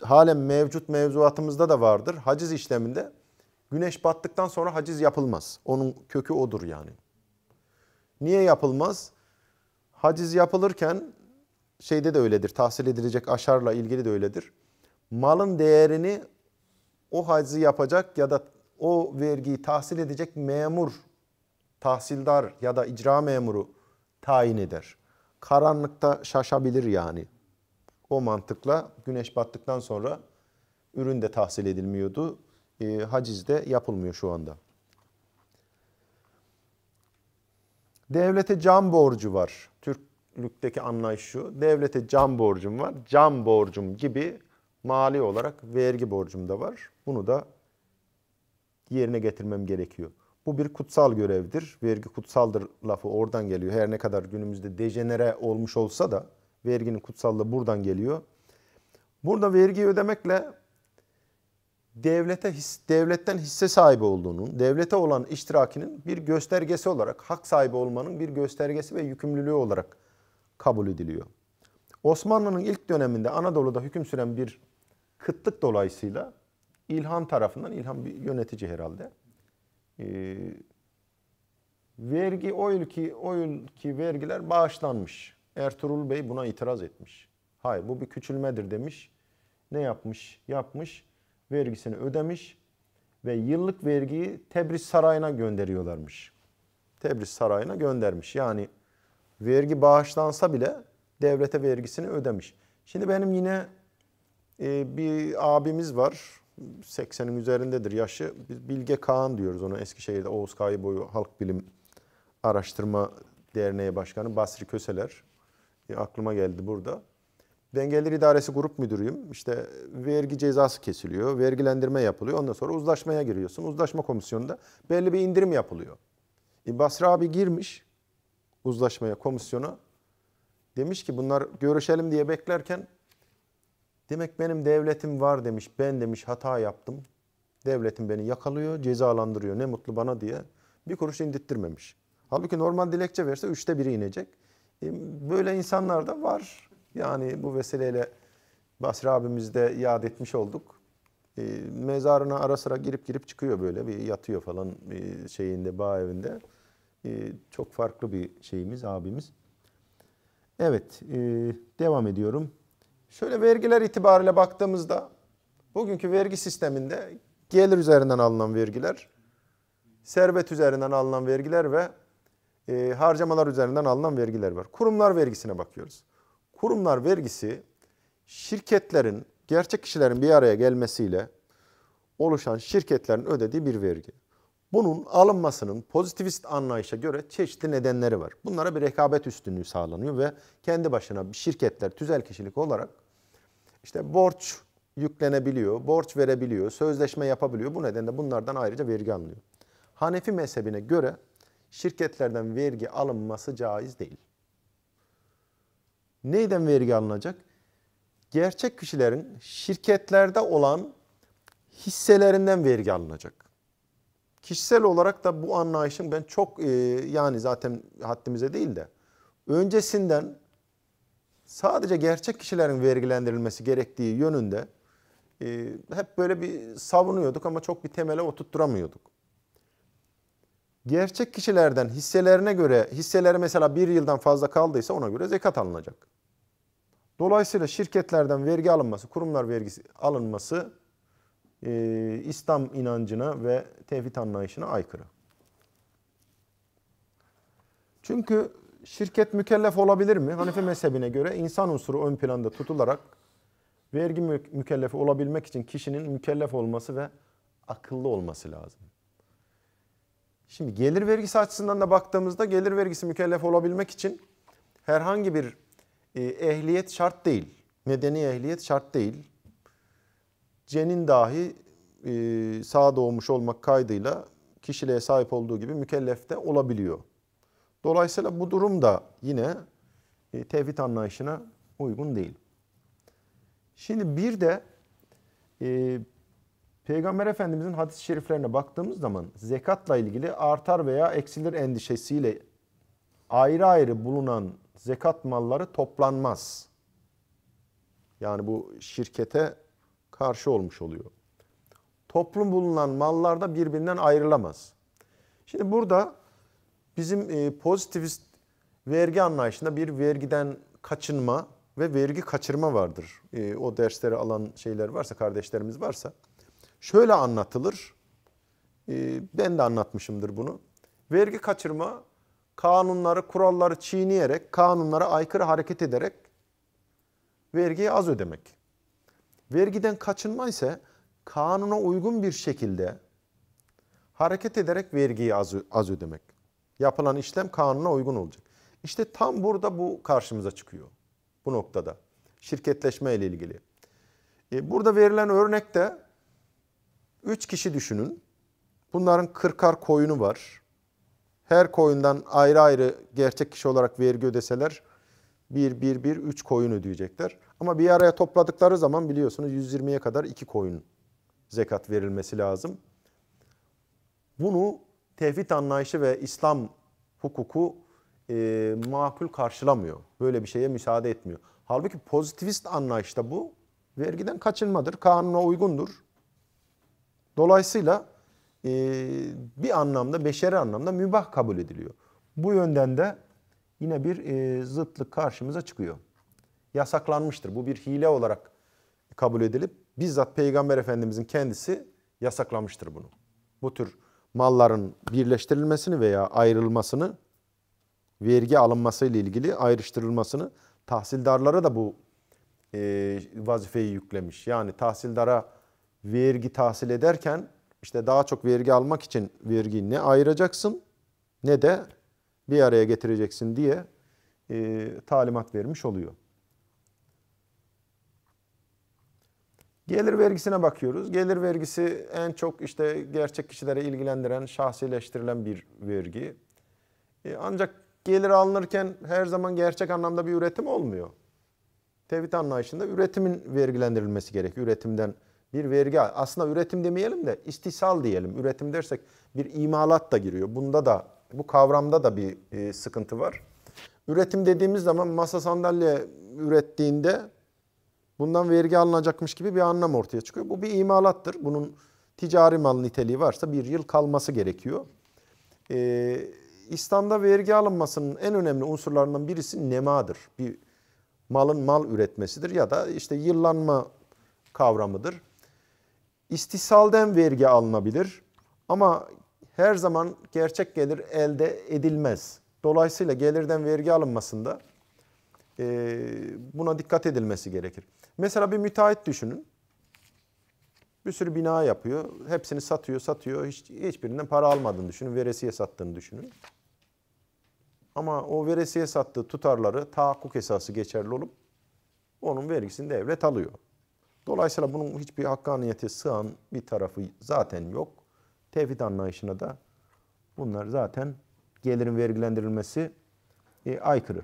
Halen mevcut mevzuatımızda da vardır. Haciz işleminde güneş battıktan sonra haciz yapılmaz. Onun kökü odur yani. Niye yapılmaz? Haciz yapılırken şeyde de öyledir. Tahsil edilecek aşarla ilgili de öyledir. Malın değerini o hacizi yapacak ya da o vergiyi tahsil edecek memur, tahsildar ya da icra memuru tayin eder. Karanlıkta şaşabilir yani. O mantıkla güneş battıktan sonra ürün de tahsil edilmiyordu. E, haciz de yapılmıyor şu anda. Devlete can borcu var. Türklükteki anlayış şu. Devlete can borcum var. Can borcum gibi mali olarak vergi borcum da var. Bunu da yerine getirmem gerekiyor. Bu bir kutsal görevdir. Vergi kutsaldır lafı oradan geliyor. Her ne kadar günümüzde dejenere olmuş olsa da verginin kutsallığı buradan geliyor. Burada vergi ödemekle devlete devletten hisse sahibi olduğunun, devlete olan iştirakinin bir göstergesi olarak, hak sahibi olmanın bir göstergesi ve yükümlülüğü olarak kabul ediliyor. Osmanlı'nın ilk döneminde Anadolu'da hüküm süren bir kıtlık dolayısıyla İlhan tarafından, İlhan bir yönetici herhalde, e, vergi, o ülki, o ülki vergiler bağışlanmış. Ertuğrul Bey buna itiraz etmiş. Hayır bu bir küçülmedir demiş. Ne yapmış? Yapmış vergisini ödemiş ve yıllık vergiyi Tebriz Sarayı'na gönderiyorlarmış. Tebriz Sarayı'na göndermiş. Yani vergi bağışlansa bile devlete vergisini ödemiş. Şimdi benim yine e, bir abimiz var. 80'in üzerindedir yaşı. Biz Bilge Kağan diyoruz ona. Eskişehir'de Oğuz Kayıboyu Halk Bilim Araştırma Derneği Başkanı Basri Köseler. E, aklıma geldi burada. Ben Gelir İdaresi Grup Müdürüyüm. İşte vergi cezası kesiliyor, vergilendirme yapılıyor. Ondan sonra uzlaşmaya giriyorsun. Uzlaşma komisyonunda belli bir indirim yapılıyor. E Basri abi girmiş uzlaşmaya, komisyona. Demiş ki bunlar görüşelim diye beklerken demek benim devletim var demiş. Ben demiş hata yaptım. Devletim beni yakalıyor, cezalandırıyor. Ne mutlu bana diye. Bir kuruş indirttirmemiş. Halbuki normal dilekçe verse üçte biri inecek. E böyle insanlar da var. Yani bu vesileyle Basri abimiz de yad etmiş olduk. E, mezarına ara sıra girip girip çıkıyor böyle bir yatıyor falan e, şeyinde bağ evinde. E, çok farklı bir şeyimiz abimiz. Evet e, devam ediyorum. Şöyle vergiler itibariyle baktığımızda bugünkü vergi sisteminde gelir üzerinden alınan vergiler, servet üzerinden alınan vergiler ve e, harcamalar üzerinden alınan vergiler var. Kurumlar vergisine bakıyoruz kurumlar vergisi şirketlerin, gerçek kişilerin bir araya gelmesiyle oluşan şirketlerin ödediği bir vergi. Bunun alınmasının pozitivist anlayışa göre çeşitli nedenleri var. Bunlara bir rekabet üstünlüğü sağlanıyor ve kendi başına şirketler tüzel kişilik olarak işte borç yüklenebiliyor, borç verebiliyor, sözleşme yapabiliyor. Bu nedenle bunlardan ayrıca vergi alınıyor. Hanefi mezhebine göre şirketlerden vergi alınması caiz değil. Neyden vergi alınacak? Gerçek kişilerin şirketlerde olan hisselerinden vergi alınacak. Kişisel olarak da bu anlayışım ben çok e, yani zaten haddimize değil de öncesinden sadece gerçek kişilerin vergilendirilmesi gerektiği yönünde e, hep böyle bir savunuyorduk ama çok bir temele oturtturamıyorduk. Gerçek kişilerden hisselerine göre hisseleri mesela bir yıldan fazla kaldıysa ona göre zekat alınacak. Dolayısıyla şirketlerden vergi alınması, kurumlar vergisi alınması e, İslam inancına ve tevhid anlayışına aykırı. Çünkü şirket mükellef olabilir mi? Hanife mezhebine göre insan unsuru ön planda tutularak vergi mükellefi olabilmek için kişinin mükellef olması ve akıllı olması lazım. Şimdi gelir vergisi açısından da baktığımızda gelir vergisi mükellef olabilmek için herhangi bir e, ehliyet şart değil. Medeni ehliyet şart değil. Cenin dahi e, sağ doğmuş olmak kaydıyla kişiliğe sahip olduğu gibi mükellef de olabiliyor. Dolayısıyla bu durum da yine e, tevhid anlayışına uygun değil. Şimdi bir de e, Peygamber Efendimizin hadis-i şeriflerine baktığımız zaman zekatla ilgili artar veya eksilir endişesiyle ayrı ayrı bulunan zekat malları toplanmaz. Yani bu şirkete karşı olmuş oluyor. Toplum bulunan mallar da birbirinden ayrılamaz. Şimdi burada bizim e, pozitivist vergi anlayışında bir vergiden kaçınma ve vergi kaçırma vardır. E, o dersleri alan şeyler varsa, kardeşlerimiz varsa... Şöyle anlatılır. Ee, ben de anlatmışımdır bunu. Vergi kaçırma kanunları, kuralları çiğneyerek, kanunlara aykırı hareket ederek vergiyi az ödemek. Vergiden kaçınma ise kanuna uygun bir şekilde hareket ederek vergiyi az, az ödemek. Yapılan işlem kanuna uygun olacak. İşte tam burada bu karşımıza çıkıyor. Bu noktada. Şirketleşme ile ilgili. Ee, burada verilen örnek de Üç kişi düşünün. Bunların kırkar koyunu var. Her koyundan ayrı ayrı gerçek kişi olarak vergi ödeseler bir, bir, bir, üç koyun ödeyecekler. Ama bir araya topladıkları zaman biliyorsunuz 120'ye kadar iki koyun zekat verilmesi lazım. Bunu tevhid anlayışı ve İslam hukuku e, makul karşılamıyor. Böyle bir şeye müsaade etmiyor. Halbuki pozitivist anlayışta bu vergiden kaçınmadır, kanuna uygundur. Dolayısıyla e, bir anlamda, beşeri anlamda mübah kabul ediliyor. Bu yönden de yine bir e, zıtlık karşımıza çıkıyor. Yasaklanmıştır. Bu bir hile olarak kabul edilip bizzat Peygamber Efendimizin kendisi yasaklamıştır bunu. Bu tür malların birleştirilmesini veya ayrılmasını, vergi alınmasıyla ilgili ayrıştırılmasını tahsildarlara da bu e, vazifeyi yüklemiş. Yani tahsildara vergi tahsil ederken işte daha çok vergi almak için vergiyi ne ayıracaksın ne de bir araya getireceksin diye e, talimat vermiş oluyor. Gelir vergisine bakıyoruz. Gelir vergisi en çok işte gerçek kişilere ilgilendiren, şahsileştirilen bir vergi. E, ancak gelir alınırken her zaman gerçek anlamda bir üretim olmuyor. Tevhid anlayışında üretimin vergilendirilmesi gerek. Üretimden bir vergi aslında üretim demeyelim de istisal diyelim. Üretim dersek bir imalat da giriyor. Bunda da bu kavramda da bir e, sıkıntı var. Üretim dediğimiz zaman masa sandalye ürettiğinde bundan vergi alınacakmış gibi bir anlam ortaya çıkıyor. Bu bir imalattır. Bunun ticari mal niteliği varsa bir yıl kalması gerekiyor. Ee, İslam'da vergi alınmasının en önemli unsurlarından birisi nemadır. Bir malın mal üretmesidir ya da işte yıllanma kavramıdır. İstisalden vergi alınabilir ama her zaman gerçek gelir elde edilmez. Dolayısıyla gelirden vergi alınmasında e, buna dikkat edilmesi gerekir. Mesela bir müteahhit düşünün. Bir sürü bina yapıyor. Hepsini satıyor, satıyor. Hiç, hiçbirinden para almadığını düşünün. Veresiye sattığını düşünün. Ama o veresiye sattığı tutarları tahakkuk esası geçerli olup onun vergisini devlet alıyor. Dolayısıyla bunun hiçbir hakkaniyeti sığan bir tarafı zaten yok. Tevhid anlayışına da bunlar zaten gelirin vergilendirilmesi e, aykırı.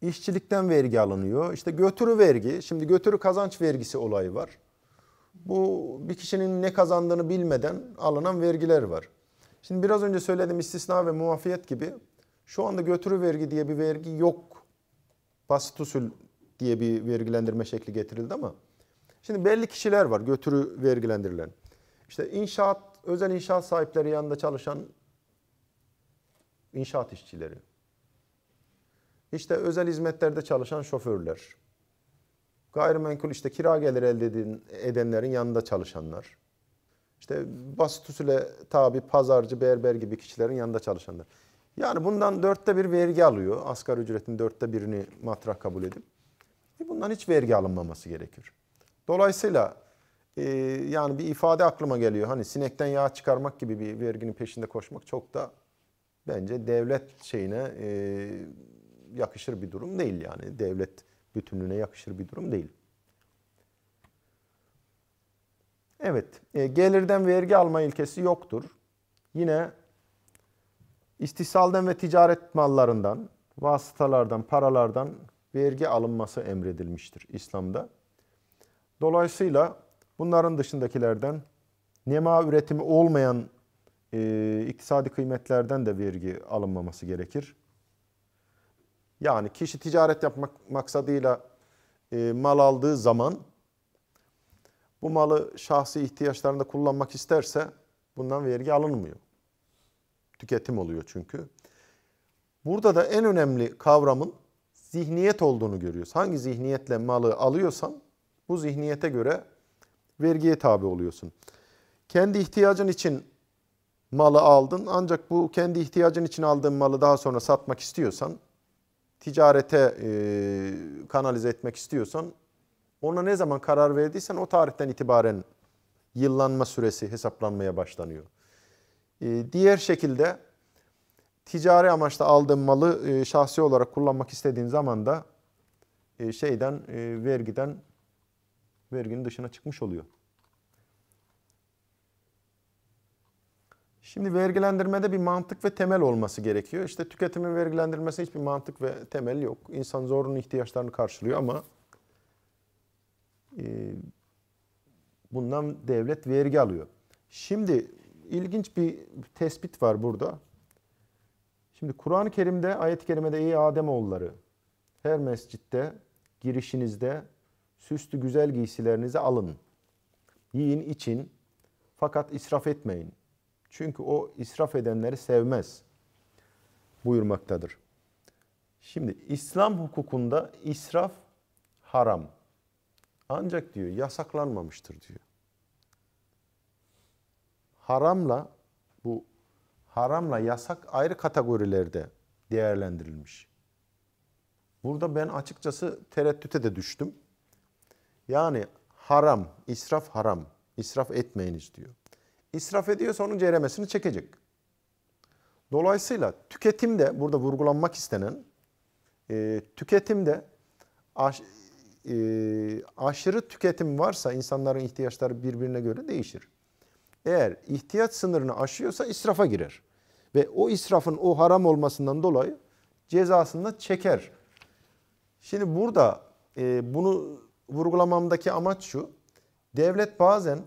İşçilikten vergi alınıyor. İşte götürü vergi. Şimdi götürü kazanç vergisi olayı var. Bu bir kişinin ne kazandığını bilmeden alınan vergiler var. Şimdi biraz önce söylediğim istisna ve muafiyet gibi şu anda götürü vergi diye bir vergi yok basit usul diye bir vergilendirme şekli getirildi ama şimdi belli kişiler var götürü vergilendirilen. İşte inşaat, özel inşaat sahipleri yanında çalışan inşaat işçileri. İşte özel hizmetlerde çalışan şoförler. Gayrimenkul işte kira gelir elde edenlerin yanında çalışanlar. İşte basit usule tabi pazarcı, berber gibi kişilerin yanında çalışanlar. Yani bundan dörtte bir vergi alıyor. Asgari ücretin dörtte birini matrah kabul edip. E bundan hiç vergi alınmaması gerekir. Dolayısıyla e, yani bir ifade aklıma geliyor. Hani sinekten yağ çıkarmak gibi bir verginin peşinde koşmak çok da bence devlet şeyine e, yakışır bir durum değil yani. Devlet bütünlüğüne yakışır bir durum değil. Evet, e, gelirden vergi alma ilkesi yoktur. Yine İstihsaldan ve ticaret mallarından, vasıtalardan, paralardan vergi alınması emredilmiştir İslam'da. Dolayısıyla bunların dışındakilerden nema üretimi olmayan e, iktisadi kıymetlerden de vergi alınmaması gerekir. Yani kişi ticaret yapmak maksadıyla e, mal aldığı zaman bu malı şahsi ihtiyaçlarında kullanmak isterse bundan vergi alınmıyor. Tüketim oluyor çünkü. Burada da en önemli kavramın zihniyet olduğunu görüyoruz. Hangi zihniyetle malı alıyorsan bu zihniyete göre vergiye tabi oluyorsun. Kendi ihtiyacın için malı aldın ancak bu kendi ihtiyacın için aldığın malı daha sonra satmak istiyorsan, ticarete e, kanalize etmek istiyorsan, ona ne zaman karar verdiysen o tarihten itibaren yıllanma süresi hesaplanmaya başlanıyor. Ee, diğer şekilde ticari amaçla aldığın malı e, şahsi olarak kullanmak istediğin zaman da e, şeyden e, vergiden verginin dışına çıkmış oluyor. Şimdi vergilendirmede bir mantık ve temel olması gerekiyor. İşte tüketimin vergilendirmesi hiçbir mantık ve temel yok. İnsan zorunlu ihtiyaçlarını karşılıyor ama bundan devlet vergi alıyor. Şimdi ilginç bir tespit var burada. Şimdi Kur'an-ı Kerim'de, ayet-i kerimede iyi Ademoğulları her mescitte girişinizde süslü güzel giysilerinizi alın. Yiyin, için fakat israf etmeyin. Çünkü o israf edenleri sevmez buyurmaktadır. Şimdi İslam hukukunda israf haram. Ancak diyor yasaklanmamıştır diyor haramla bu haramla yasak ayrı kategorilerde değerlendirilmiş. Burada ben açıkçası tereddüte de düştüm. Yani haram, israf haram. israf etmeyiniz diyor. İsraf ediyorsa onun ceremesini çekecek. Dolayısıyla tüketimde burada vurgulanmak istenen e, tüketimde aş, e, aşırı tüketim varsa insanların ihtiyaçları birbirine göre değişir eğer ihtiyaç sınırını aşıyorsa israfa girer. Ve o israfın o haram olmasından dolayı cezasını çeker. Şimdi burada e, bunu vurgulamamdaki amaç şu. Devlet bazen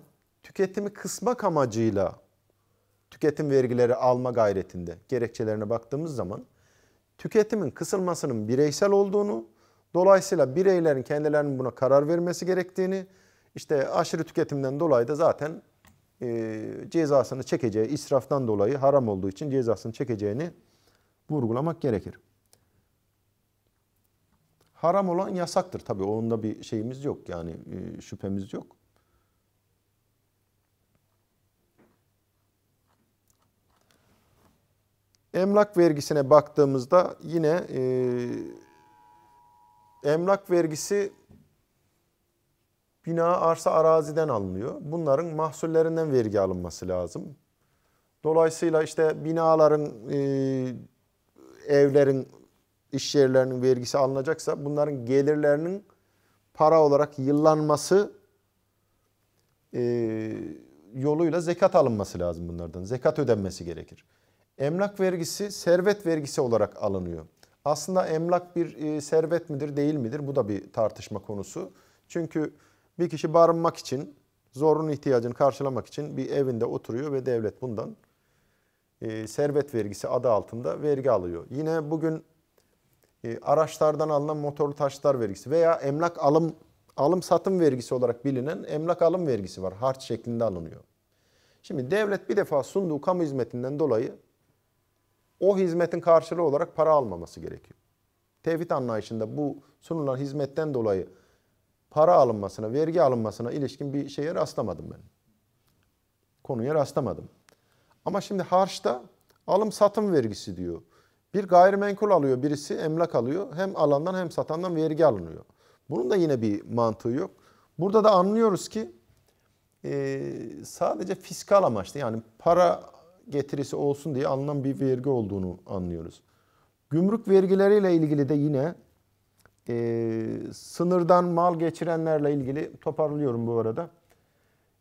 tüketimi kısmak amacıyla tüketim vergileri alma gayretinde gerekçelerine baktığımız zaman tüketimin kısılmasının bireysel olduğunu, dolayısıyla bireylerin kendilerinin buna karar vermesi gerektiğini, işte aşırı tüketimden dolayı da zaten e, cezasını çekeceği israftan dolayı haram olduğu için cezasını çekeceğini vurgulamak gerekir. Haram olan yasaktır tabi onda bir şeyimiz yok yani e, şüphemiz yok. Emlak vergisine baktığımızda yine e, emlak vergisi Bina arsa araziden alınıyor. Bunların mahsullerinden vergi alınması lazım. Dolayısıyla işte binaların, e, evlerin, iş yerlerinin vergisi alınacaksa bunların gelirlerinin para olarak yıllanması e, yoluyla zekat alınması lazım bunlardan. Zekat ödenmesi gerekir. Emlak vergisi servet vergisi olarak alınıyor. Aslında emlak bir e, servet midir değil midir? Bu da bir tartışma konusu. Çünkü bir kişi barınmak için, zorunun ihtiyacını karşılamak için bir evinde oturuyor ve devlet bundan e, servet vergisi adı altında vergi alıyor. Yine bugün e, araçlardan alınan motorlu taşıtlar vergisi veya emlak alım alım satım vergisi olarak bilinen emlak alım vergisi var. Harç şeklinde alınıyor. Şimdi devlet bir defa sunduğu kamu hizmetinden dolayı o hizmetin karşılığı olarak para almaması gerekiyor. Tevhid anlayışında bu sunulan hizmetten dolayı para alınmasına, vergi alınmasına ilişkin bir şeye rastlamadım ben. Konuya rastlamadım. Ama şimdi harçta alım satım vergisi diyor. Bir gayrimenkul alıyor birisi, emlak alıyor. Hem alandan hem satandan vergi alınıyor. Bunun da yine bir mantığı yok. Burada da anlıyoruz ki e, sadece fiskal amaçlı yani para getirisi olsun diye alınan bir vergi olduğunu anlıyoruz. Gümrük vergileriyle ilgili de yine e, sınırdan mal geçirenlerle ilgili toparlıyorum bu arada.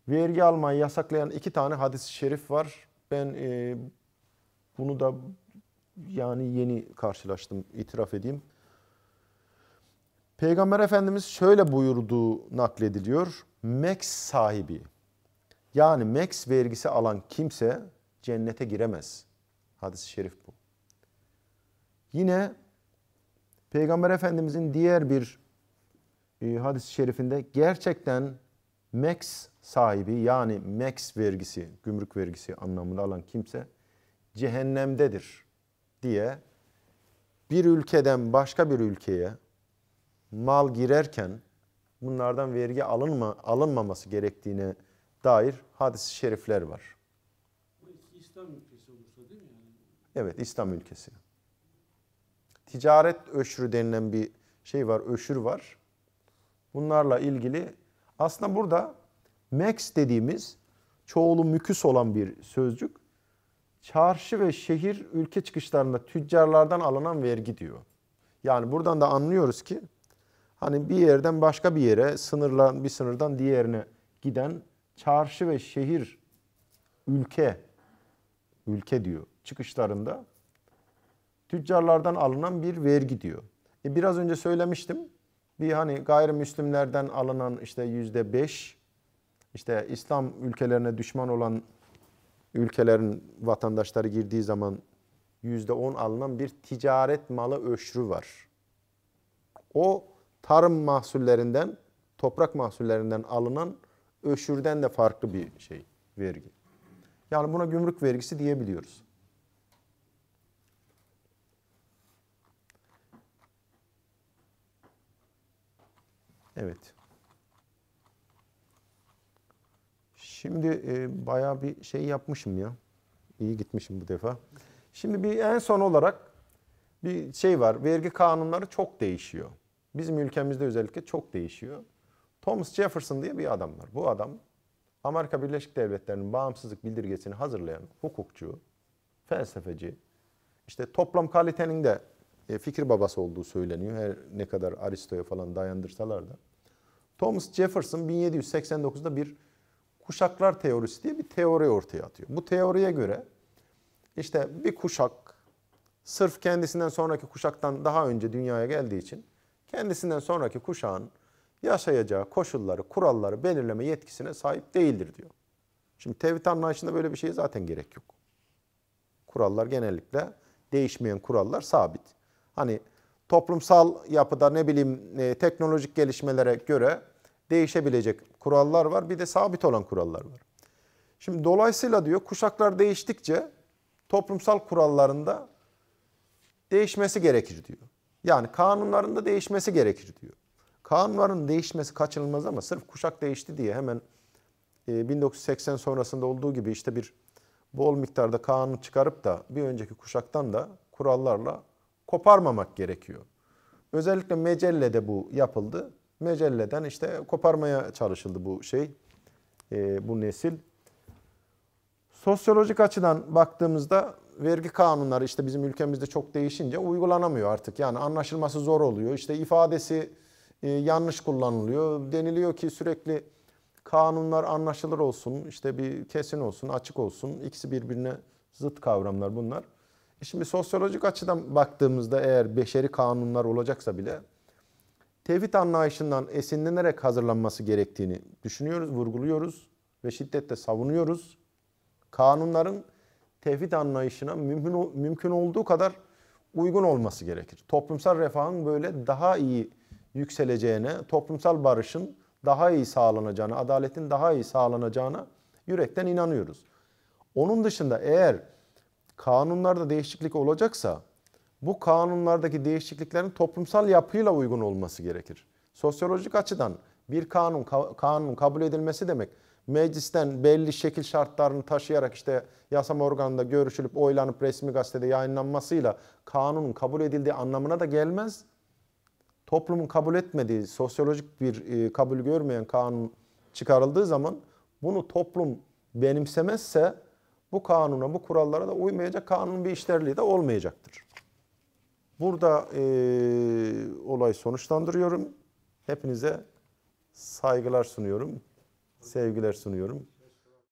Vergi almayı yasaklayan iki tane hadis-i şerif var. Ben e, bunu da yani yeni karşılaştım itiraf edeyim. Peygamber Efendimiz şöyle buyurduğu naklediliyor. Max sahibi yani Max vergisi alan kimse cennete giremez. Hadis-i şerif bu. Yine Peygamber Efendimizin diğer bir e, hadis-i şerifinde gerçekten max sahibi yani max vergisi, gümrük vergisi anlamında alan kimse cehennemdedir diye bir ülkeden başka bir ülkeye mal girerken bunlardan vergi alınma, alınmaması gerektiğine dair hadis-i şerifler var. İslam ülkesi olursa değil mi? Evet, İslam ülkesi ticaret öşrü denilen bir şey var, öşür var. Bunlarla ilgili aslında burada Max dediğimiz çoğulu müküs olan bir sözcük çarşı ve şehir ülke çıkışlarında tüccarlardan alınan vergi diyor. Yani buradan da anlıyoruz ki hani bir yerden başka bir yere sınırlan bir sınırdan diğerine giden çarşı ve şehir ülke ülke diyor çıkışlarında tüccarlardan alınan bir vergi diyor. E biraz önce söylemiştim. Bir hani gayrimüslimlerden alınan işte yüzde beş, işte İslam ülkelerine düşman olan ülkelerin vatandaşları girdiği zaman yüzde on alınan bir ticaret malı öşrü var. O tarım mahsullerinden, toprak mahsullerinden alınan öşürden de farklı bir şey, vergi. Yani buna gümrük vergisi diyebiliyoruz. Evet. Şimdi e, bayağı bir şey yapmışım ya. İyi gitmişim bu defa. Şimdi bir en son olarak bir şey var. Vergi kanunları çok değişiyor. Bizim ülkemizde özellikle çok değişiyor. Thomas Jefferson diye bir adam var. Bu adam Amerika Birleşik Devletleri'nin bağımsızlık bildirgesini hazırlayan hukukçu, felsefeci, işte toplam kalitenin de e, fikir babası olduğu söyleniyor. Her ne kadar Aristo'ya falan dayandırsalar da. Thomas Jefferson 1789'da bir kuşaklar teorisi diye bir teori ortaya atıyor. Bu teoriye göre işte bir kuşak sırf kendisinden sonraki kuşaktan daha önce dünyaya geldiği için kendisinden sonraki kuşağın yaşayacağı koşulları, kuralları belirleme yetkisine sahip değildir diyor. Şimdi tevhid anlayışında böyle bir şeye zaten gerek yok. Kurallar genellikle değişmeyen kurallar sabit. Hani toplumsal yapıda ne bileyim e, teknolojik gelişmelere göre değişebilecek kurallar var. Bir de sabit olan kurallar var. Şimdi dolayısıyla diyor kuşaklar değiştikçe toplumsal kurallarında değişmesi gerekir diyor. Yani kanunlarında değişmesi gerekir diyor. Kanunların değişmesi kaçınılmaz ama sırf kuşak değişti diye hemen 1980 e, sonrasında olduğu gibi işte bir bol miktarda kanun çıkarıp da bir önceki kuşaktan da kurallarla koparmamak gerekiyor. Özellikle mecellede bu yapıldı. Mecelleden işte koparmaya çalışıldı bu şey, e, bu nesil. Sosyolojik açıdan baktığımızda vergi kanunları işte bizim ülkemizde çok değişince uygulanamıyor artık. Yani anlaşılması zor oluyor. İşte ifadesi e, yanlış kullanılıyor. Deniliyor ki sürekli kanunlar anlaşılır olsun, işte bir kesin olsun, açık olsun. İkisi birbirine zıt kavramlar bunlar. E şimdi sosyolojik açıdan baktığımızda eğer beşeri kanunlar olacaksa bile tevhid anlayışından esinlenerek hazırlanması gerektiğini düşünüyoruz, vurguluyoruz ve şiddetle savunuyoruz. Kanunların tevhid anlayışına mümkün, mümkün olduğu kadar uygun olması gerekir. Toplumsal refahın böyle daha iyi yükseleceğine, toplumsal barışın daha iyi sağlanacağına, adaletin daha iyi sağlanacağına yürekten inanıyoruz. Onun dışında eğer kanunlarda değişiklik olacaksa bu kanunlardaki değişikliklerin toplumsal yapıyla uygun olması gerekir. Sosyolojik açıdan bir kanun kanun kabul edilmesi demek meclisten belli şekil şartlarını taşıyarak işte yasama organında görüşülüp oylanıp resmi gazetede yayınlanmasıyla kanunun kabul edildiği anlamına da gelmez. Toplumun kabul etmediği sosyolojik bir e, kabul görmeyen kanun çıkarıldığı zaman bunu toplum benimsemezse bu kanuna, bu kurallara da uymayacak kanun bir işlerliği de olmayacaktır. Burada e, olay sonuçlandırıyorum. Hepinize saygılar sunuyorum, sevgiler sunuyorum.